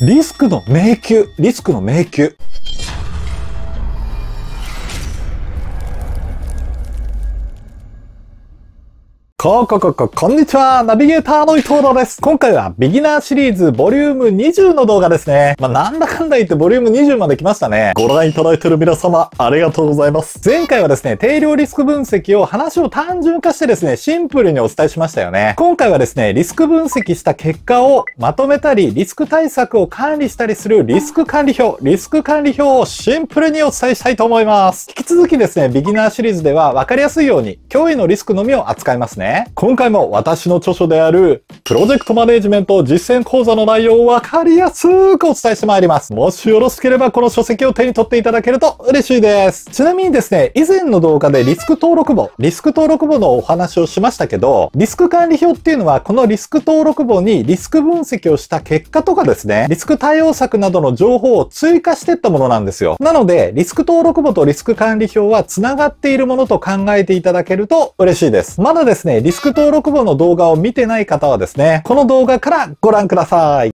リスクの迷宮リスクの迷宮こ、こ、こ、こ、こんにちは。ナビゲーターの伊藤田です。今回はビギナーシリーズボリューム20の動画ですね。まあ、なんだかんだ言ってボリューム20まで来ましたね。ご覧いただいてる皆様、ありがとうございます。前回はですね、定量リスク分析を話を単純化してですね、シンプルにお伝えしましたよね。今回はですね、リスク分析した結果をまとめたり、リスク対策を管理したりするリスク管理表、リスク管理表をシンプルにお伝えしたいと思います。引き続きですね、ビギナーシリーズでは分かりやすいように、脅威のリスクのみを扱いますね。ね。今回も私の著書である、プロジェクトマネジメント実践講座の内容をわかりやすくお伝えしてまいります。もしよろしければこの書籍を手に取っていただけると嬉しいです。ちなみにですね、以前の動画でリスク登録簿、リスク登録簿のお話をしましたけど、リスク管理表っていうのは、このリスク登録簿にリスク分析をした結果とかですね、リスク対応策などの情報を追加していったものなんですよ。なので、リスク登録簿とリスク管理表は繋がっているものと考えていただけると嬉しいです。まだですね、リスク登録簿の動画を見てない方はですね、この動画からご覧ください。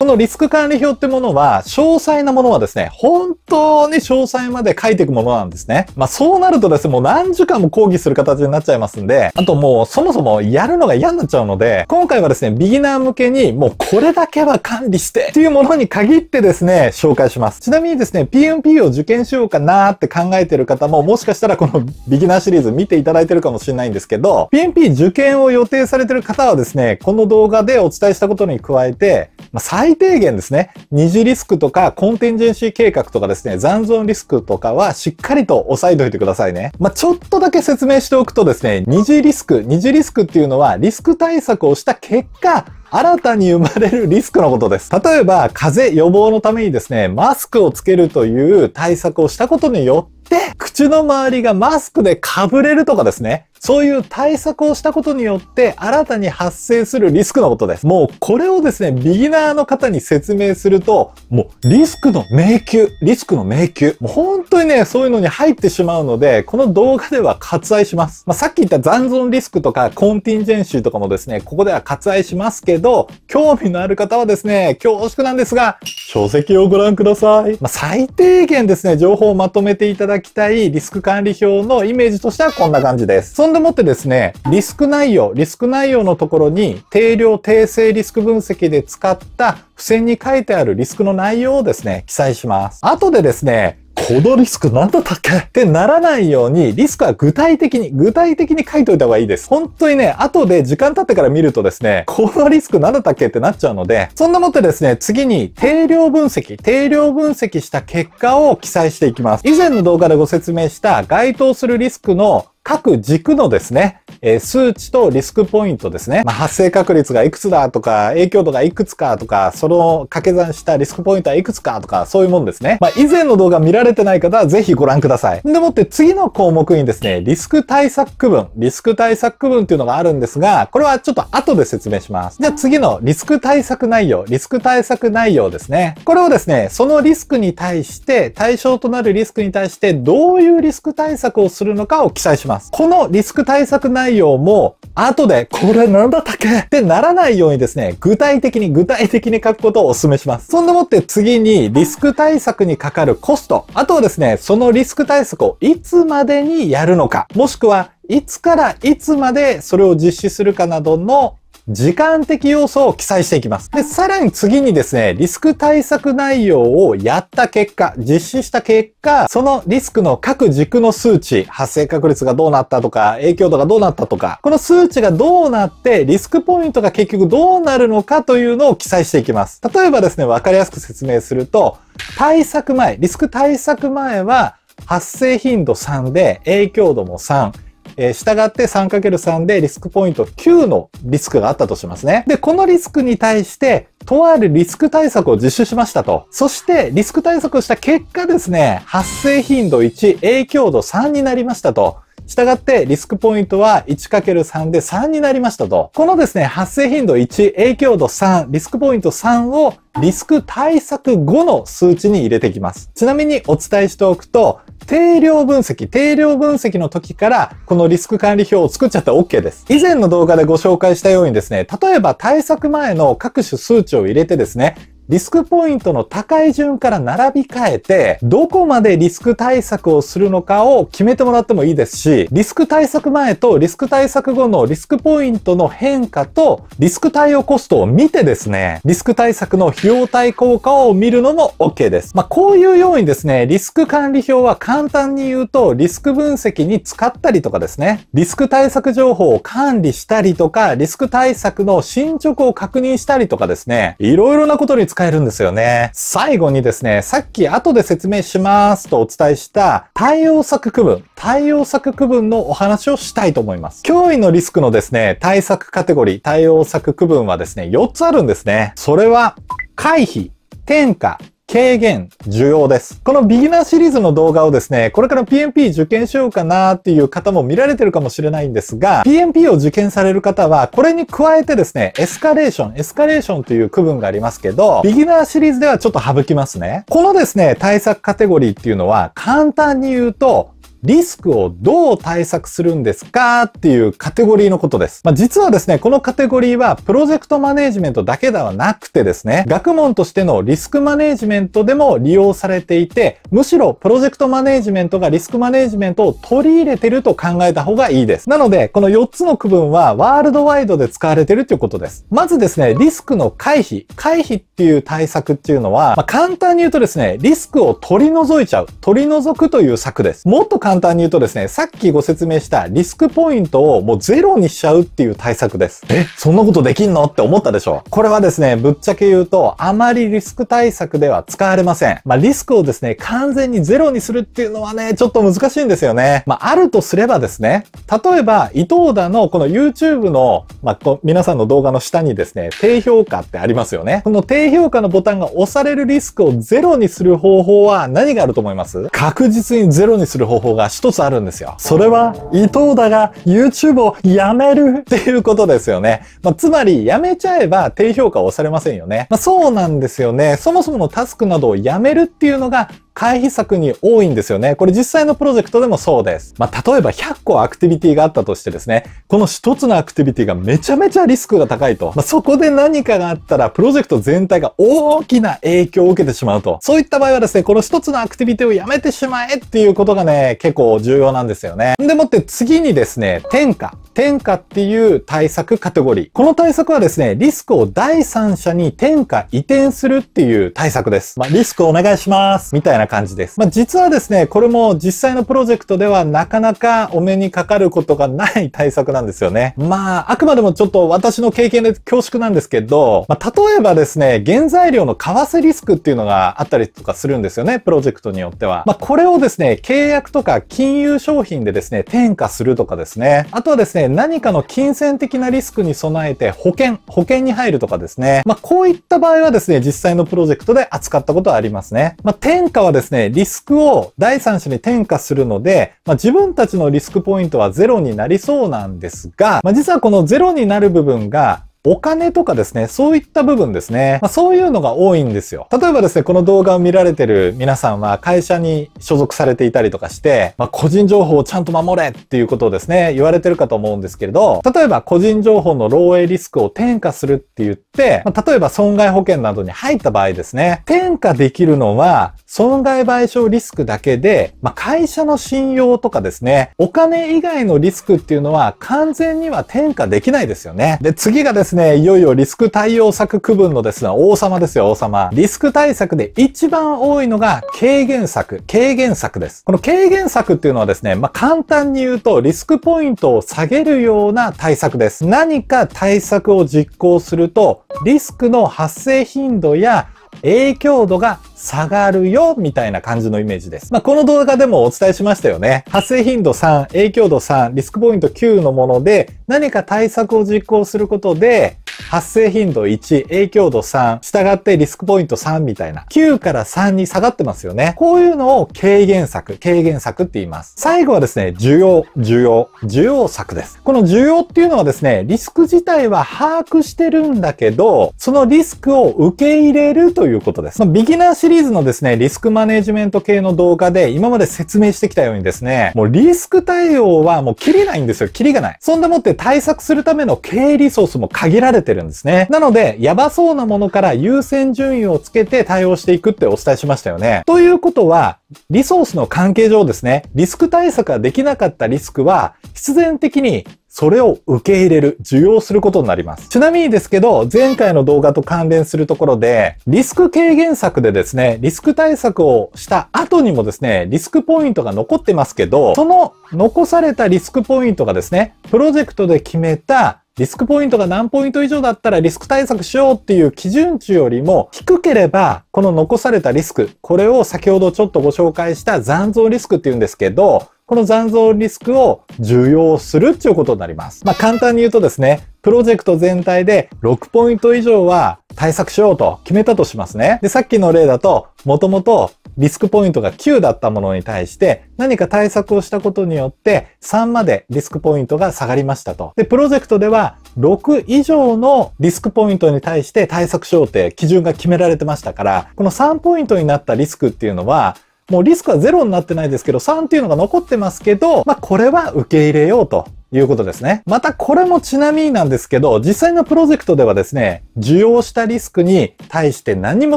このリスク管理表ってものは、詳細なものはですね、本当に詳細まで書いていくものなんですね。まあそうなるとですね、もう何時間も講義する形になっちゃいますんで、あともうそもそもやるのが嫌になっちゃうので、今回はですね、ビギナー向けにもうこれだけは管理してっていうものに限ってですね、紹介します。ちなみにですね、PMP を受験しようかなーって考えてる方も、もしかしたらこのビギナーシリーズ見ていただいてるかもしれないんですけど、PMP 受験を予定されてる方はですね、この動画でお伝えしたことに加えて、まあ最低限ですね、二次リスクとかコンテンジェンシー計画とかですね、残存リスクとかはしっかりと押さえておいてくださいね。まあ、ちょっとだけ説明しておくとですね、二次リスク、二次リスクっていうのはリスク対策をした結果、新たに生まれるリスクのことです。例えば、風邪予防のためにですね、マスクをつけるという対策をしたことによって、口の周りがマスクで被れるとかですね、そういう対策をしたことによって新たに発生するリスクのことです。もうこれをですね、ビギナーの方に説明すると、もうリスクの迷宮、リスクの迷宮、もう本当にね、そういうのに入ってしまうので、この動画では割愛します。まあ、さっき言った残存リスクとかコンティンジェンシーとかもですね、ここでは割愛しますけど、興味のある方はですね、恐縮なんですが、書籍をご覧ください。まあ、最低限ですね、情報をまとめていただきたいリスク管理表のイメージとしてはこんな感じです。でもってですね、リスク内容、リスク内容のところに定量定性リスク分析で使った付箋に書いてあるリスクの内容をですね、記載します。後でですね、このリスク何だったっけってならないように、リスクは具体的に、具体的に書いといた方がいいです。本当にね、後で時間経ってから見るとですね、このリスク何だったっけってなっちゃうので、そんなもってですね、次に定量分析、定量分析した結果を記載していきます。以前の動画でご説明した該当するリスクの各軸のですね、え数値とリスクポイントですね、まあ、発生確率がいくつだとか、影響度がいくつかとか、その掛け算したリスクポイントはいくつかとか、そういうもんですね。まあ、以前の動画見られてない方はぜひご覧ください。でもって次の項目にですね、リスク対策区分、リスク対策区分っていうのがあるんですが、これはちょっと後で説明します。じゃあ次のリスク対策内容、リスク対策内容ですね。これをですね、そのリスクに対して、対象となるリスクに対して、どういうリスク対策をするのかを記載します。ます。このリスク対策内容も、後で、これなんだったっけってならないようにですね、具体的に具体的に書くことをお勧めします。そんでもって次に、リスク対策にかかるコスト。あとはですね、そのリスク対策をいつまでにやるのか。もしくは、いつからいつまでそれを実施するかなどの時間的要素を記載していきます。で、さらに次にですね、リスク対策内容をやった結果、実施した結果、そのリスクの各軸の数値、発生確率がどうなったとか、影響度がどうなったとか、この数値がどうなって、リスクポイントが結局どうなるのかというのを記載していきます。例えばですね、わかりやすく説明すると、対策前、リスク対策前は、発生頻度3で影響度も3、えー、従って 3×3 でリスクポイント9のリスクがあったとしますね。で、このリスクに対して、とあるリスク対策を実施しましたと。そして、リスク対策をした結果ですね、発生頻度1、影響度3になりましたと。したがって、リスクポイントは 1×3 で3になりましたと。このですね、発生頻度1、影響度3、リスクポイント3をリスク対策後の数値に入れてきます。ちなみにお伝えしておくと、定量分析、定量分析の時から、このリスク管理表を作っちゃって OK です。以前の動画でご紹介したようにですね、例えば対策前の各種数値を入れてですね、リスクポイントの高い順から並び替えて、どこまでリスク対策をするのかを決めてもらってもいいですし、リスク対策前とリスク対策後のリスクポイントの変化と、リスク対応コストを見てですね、リスク対策の費用対効果を見るのも OK です。まあ、こういうようにですね、リスク管理表は簡単に言うと、リスク分析に使ったりとかですね、リスク対策情報を管理したりとか、リスク対策の進捗を確認したりとかですね、いろいろなことに使使えるんですよね。最後にですね、さっき後で説明しますとお伝えした対応策区分、対応策区分のお話をしたいと思います。脅威のリスクのですね、対策カテゴリー、対応策区分はですね、4つあるんですね。それは、回避、転嫁、軽減、需要です。このビギナーシリーズの動画をですね、これから PMP 受験しようかなっていう方も見られてるかもしれないんですが、PMP を受験される方は、これに加えてですね、エスカレーション、エスカレーションという区分がありますけど、ビギナーシリーズではちょっと省きますね。このですね、対策カテゴリーっていうのは、簡単に言うと、リスクをどう対策するんですかっていうカテゴリーのことです。まあ、実はですね、このカテゴリーはプロジェクトマネジメントだけではなくてですね、学問としてのリスクマネジメントでも利用されていて、むしろプロジェクトマネジメントがリスクマネジメントを取り入れてると考えた方がいいです。なので、この4つの区分はワールドワイドで使われてるということです。まずですね、リスクの回避。回避っていう対策っていうのは、まあ、簡単に言うとですね、リスクを取り除いちゃう。取り除くという策です。もっと簡簡単に言うとですね、さっきご説明したリスクポイントをもうゼロにしちゃうっていう対策です。え、そんなことできんのって思ったでしょこれはですね、ぶっちゃけ言うと、あまりリスク対策では使われません。まあ、リスクをですね、完全にゼロにするっていうのはね、ちょっと難しいんですよね。まあ、あるとすればですね、例えば、伊藤田のこの YouTube の、まあ、こ皆さんの動画の下にですね、低評価ってありますよね。この低評価のボタンが押されるリスクをゼロにする方法は何があると思います確実にゼロにする方法がが一つあるんですよ。それは、伊藤田が YouTube をやめるっていうことですよね。まあ、つまり、やめちゃえば低評価をされませんよね。まあ、そうなんですよね。そもそものタスクなどをやめるっていうのが、回避策に多いんですよね。これ実際のプロジェクトでもそうです。まあ、例えば100個アクティビティがあったとしてですね、この1つのアクティビティがめちゃめちゃリスクが高いと。まあ、そこで何かがあったら、プロジェクト全体が大きな影響を受けてしまうと。そういった場合はですね、この1つのアクティビティをやめてしまえっていうことがね、結構重要なんですよね。でもって次にですね、転嫁。転嫁っていう対策カテゴリー。この対策はですね、リスクを第三者に転嫁移転するっていう対策です。まあ、リスクお願いします。みたいなな感じです。まあ、実はですね、これも実際のプロジェクトではなかなかお目にかかることがない対策なんですよね。まあ、あくまでもちょっと私の経験で恐縮なんですけど、まあ、例えばですね、原材料の為替リスクっていうのがあったりとかするんですよね、プロジェクトによっては。まあ、これをですね、契約とか金融商品でですね、転嫁するとかですね。あとはですね、何かの金銭的なリスクに備えて保険、保険に入るとかですね。まあ、こういった場合はですね、実際のプロジェクトで扱ったことはありますね。まあ、転嫁はですね、リスクを第三者に転嫁するので、まあ、自分たちのリスクポイントはゼロになりそうなんですが、まあ、実はこのゼロになる部分がお金とかですね、そういった部分ですね。まあ、そういうのが多いんですよ。例えばですね、この動画を見られてる皆さんは会社に所属されていたりとかして、まあ、個人情報をちゃんと守れっていうことをですね、言われてるかと思うんですけれど、例えば個人情報の漏洩リスクを転嫁するって言って、まあ、例えば損害保険などに入った場合ですね、転嫁できるのは損害賠償リスクだけで、ま会社の信用とかですね、お金以外のリスクっていうのは完全には転嫁できないですよね。で、次がですねですね、いよいよリスク対応策区分のですね、王様ですよ、王様。リスク対策で一番多いのが軽減策、軽減策です。この軽減策っていうのはですね、まあ、簡単に言うとリスクポイントを下げるような対策です。何か対策を実行するとリスクの発生頻度や影響度が下がるよ、みたいな感じのイメージです。まあ、この動画でもお伝えしましたよね。発生頻度3、影響度3、リスクポイント9のもので、何か対策を実行することで、発生頻度1、影響度3、従ってリスクポイント3みたいな、9から3に下がってますよね。こういうのを軽減策、軽減策って言います。最後はですね、需要、需要、需要策です。この需要っていうのはですね、リスク自体は把握してるんだけど、そのリスクを受け入れるということです。まあ、ビギナーシリーズのですね、リスクマネジメント系の動画で今まで説明してきたようにですね、もうリスク対応はもう切れないんですよ。切りがない。そんなもって対策するための経営リソースも限られてるんですね。なので、やばそうなものから優先順位をつけて対応していくってお伝えしましたよね。ということは、リソースの関係上ですね、リスク対策ができなかったリスクは、必然的にそれを受け入れる、受容することになります。ちなみにですけど、前回の動画と関連するところで、リスク軽減策でですね、リスク対策をした後にもですね、リスクポイントが残ってますけど、その残されたリスクポイントがですね、プロジェクトで決めたリスクポイントが何ポイント以上だったらリスク対策しようっていう基準値よりも低ければ、この残されたリスク、これを先ほどちょっとご紹介した残像リスクっていうんですけど、この残像リスクを受容するっていうことになります。まあ、簡単に言うとですね、プロジェクト全体で6ポイント以上は対策しようと決めたとしますね。で、さっきの例だと、もともとリスクポイントが9だったものに対して、何か対策をしたことによって、3までリスクポイントが下がりましたと。で、プロジェクトでは、6以上のリスクポイントに対して対策しようって基準が決められてましたから、この3ポイントになったリスクっていうのは、もうリスクはゼロになってないですけど、3っていうのが残ってますけど、まあこれは受け入れようということですね。またこれもちなみになんですけど、実際のプロジェクトではですね、受容したリスクに対して何も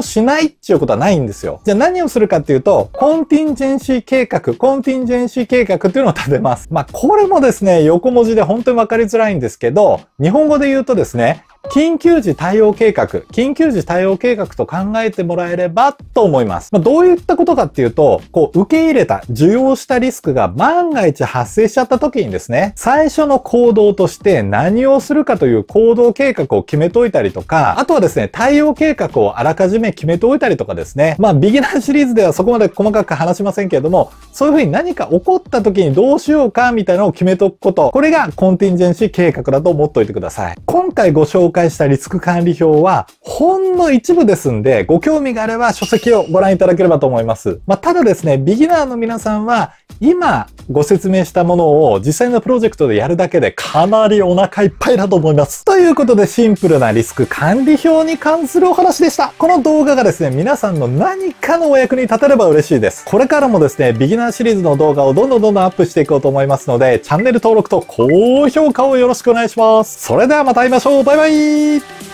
しないっていうことはないんですよ。じゃあ何をするかっていうと、コンティンジェンシー計画、コンティンジェンシー計画っていうのを立てます。まあこれもですね、横文字で本当にわかりづらいんですけど、日本語で言うとですね、緊急時対応計画、緊急時対応計画と考えてもらえればと思います。まあ、どういったことかっていうと、こう、受け入れた、受容したリスクが万が一発生しちゃった時にですね、最初の行動として何をするかという行動計画を決めといたりとか、あとはですね、対応計画をあらかじめ決めておいたりとかですね、まあ、ビギナーシリーズではそこまで細かく話しませんけれども、そういうふうに何か起こった時にどうしようかみたいなのを決めとくこと、これがコンティンジェンシー計画だと思っておいてください。今回ご紹介介したリスク管理表は、ほんの一部ですんで、ご興味があれば書籍をご覧いただければと思います。まあ、ただですね、ビギナーの皆さんは、今ご説明したものを実際のプロジェクトでやるだけでかなりお腹いっぱいだと思います。ということでシンプルなリスク管理表に関するお話でした。この動画がですね、皆さんの何かのお役に立てれば嬉しいです。これからもですね、ビギナーシリーズの動画をどんどんどんどんアップしていこうと思いますので、チャンネル登録と高評価をよろしくお願いします。それではまた会いましょう。バイバイ beep.